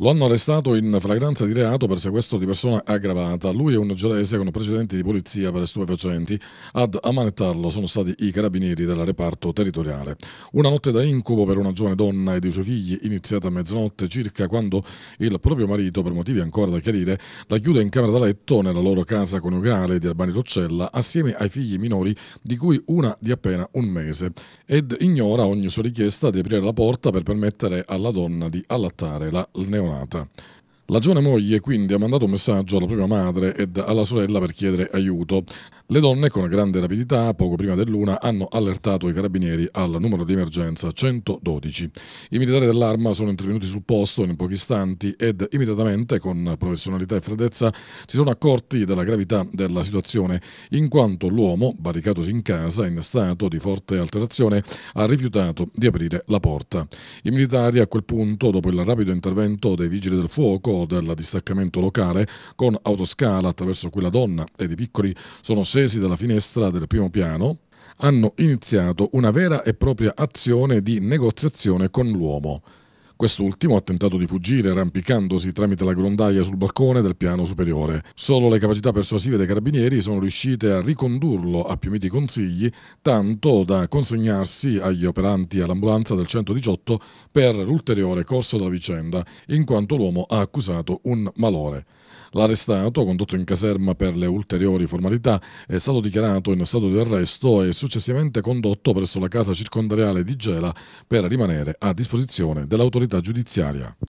Lo hanno arrestato in flagranza di reato per sequestro di persona aggravata. Lui è un gelese con precedenti di polizia per stupefacenti. Ad ammanettarlo sono stati i carabinieri del reparto territoriale. Una notte da incubo per una giovane donna e dei suoi figli, iniziata a mezzanotte circa, quando il proprio marito, per motivi ancora da chiarire, la chiude in camera da letto nella loro casa coniugale di Albani Roccella assieme ai figli minori, di cui una di appena un mese, ed ignora ogni sua richiesta di aprire la porta per permettere alla donna di allattare la neonata telefonata. La giovane moglie quindi ha mandato un messaggio alla propria madre ed alla sorella per chiedere aiuto. Le donne, con grande rapidità, poco prima dell'una, hanno allertato i carabinieri al numero di emergenza 112. I militari dell'arma sono intervenuti sul posto in pochi istanti ed immediatamente, con professionalità e freddezza, si sono accorti della gravità della situazione, in quanto l'uomo, barricatosi in casa in stato di forte alterazione, ha rifiutato di aprire la porta. I militari a quel punto, dopo il rapido intervento dei vigili del fuoco o del distaccamento locale, con autoscala attraverso cui la donna ed i piccoli sono sempre scesi dalla finestra del primo piano, hanno iniziato una vera e propria azione di negoziazione con l'uomo, Quest'ultimo ha tentato di fuggire arrampicandosi tramite la grondaia sul balcone del piano superiore. Solo le capacità persuasive dei carabinieri sono riuscite a ricondurlo a più miti consigli, tanto da consegnarsi agli operanti all'ambulanza del 118 per l'ulteriore corso della vicenda, in quanto l'uomo ha accusato un malore. L'arrestato, condotto in caserma per le ulteriori formalità, è stato dichiarato in stato di arresto e successivamente condotto presso la casa circondariale di Gela per rimanere a disposizione dell'autorità autorità giudiziaria.